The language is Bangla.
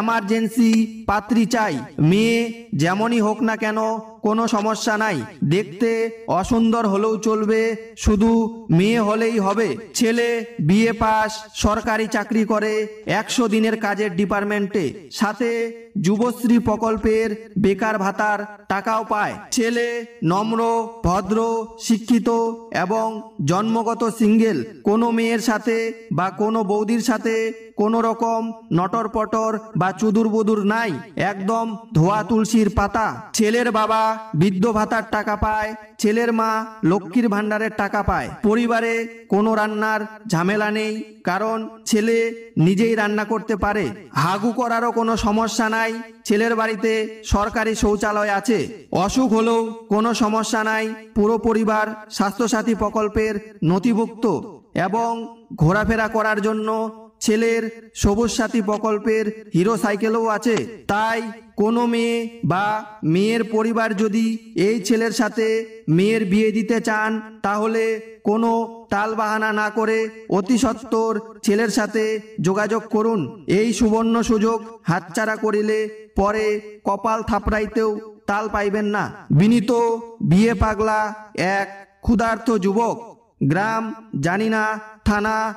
এমার্জেন্সি পাত্রী চাই মেয়ে যেমনই হোক না কেন কোনো সমস্যা নাই দেখতে অসুন্দর হলেও চলবে শুধু মেয়ে হলেই হবে ছেলে বিএ পাস সরকারি চাকরি করে একশো দিনের কাজের ডিপার্টমেন্টে সাথে যুবশ্রী প্রকল্পের বেকার ভাতার টাকাও পায় ছেলে নম্র ভদ্র শিক্ষিত এবং জন্মগত সিঙ্গেল কোনো মেয়ের সাথে বা কোনো বৌদির সাথে কোনো রকম নটর পটর বা চুদুর বদুর নাই একদম ধোয়া তুলসীর পাতা ছেলের বাবা বৃদ্ধ ভাতার টাকা পায় ছেলের মা লক্ষ্মীর ভাণ্ডারের টাকা পায় পরিবারে কোনো রান্নার ঝামেলা নেই কারণ ছেলে নিজেই রান্না করতে পারে হাগু করারও কোনো সমস্যা নাই ছেলের বাড়িতে সরকারি শৌচালয় আছে অসুখ হলেও কোনো সমস্যা নাই পুরো পরিবার স্বাস্থ্যসাথী প্রকল্পের নথিভুক্ত এবং ঘোরাফেরা করার জন্য ছেলের সবুজ সাথী প্রকল্পের হিরো সাইকেলও আছে তাই কোনো মেয়ে বা মেয়ের পরিবার যদি এই ছেলের সাথে মেয়ের বিয়ে দিতে চান তাহলে কোনো তালবাহানা না করে অতি সত্তর ছেলের সাথে যোগাযোগ করুন এই সুবর্ণ সুযোগ হাতছাড়া করিলে পরে কপাল থাপড়াইতেও তাল পাইবেন না বিনীত বিয়ে পাগলা এক ক্ষুধার্ত যুবক গ্রাম জানি না থানা